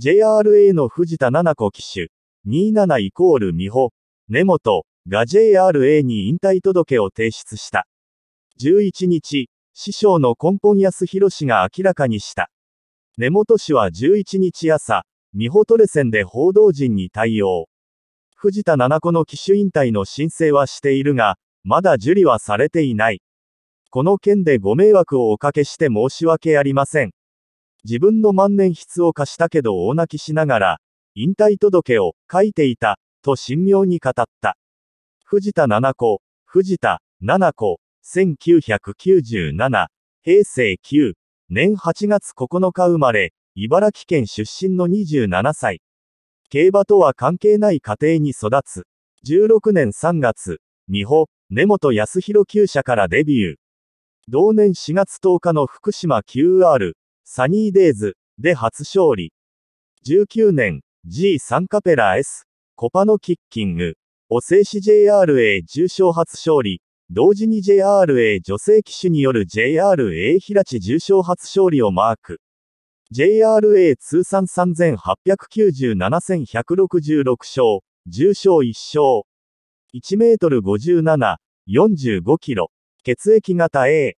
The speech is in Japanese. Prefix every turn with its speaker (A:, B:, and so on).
A: JRA の藤田七子騎手、27イコール美穂、根本が JRA に引退届を提出した。11日、師匠の根本康弘氏が明らかにした。根本氏は11日朝、美穂トレセンで報道陣に対応。藤田七子の騎手引退の申請はしているが、まだ受理はされていない。この件でご迷惑をおかけして申し訳ありません。自分の万年筆を貸したけど大泣きしながら、引退届を書いていた、と神妙に語った。藤田七子、藤田七子、1997、平成9年8月9日生まれ、茨城県出身の27歳。競馬とは関係ない家庭に育つ。16年3月、美穂、根本康弘厩舎からデビュー。同年4月10日の福島 QR サニーデイズで初勝利。19年 G サンカペラ S コパノキッキングお静止 JRA 重賞初勝利。同時に JRA 女性騎手による JRA 平地重賞初勝利をマーク。JRA 通算3897,166勝、重賞1勝。1メートル57、45キロ。血液型 A。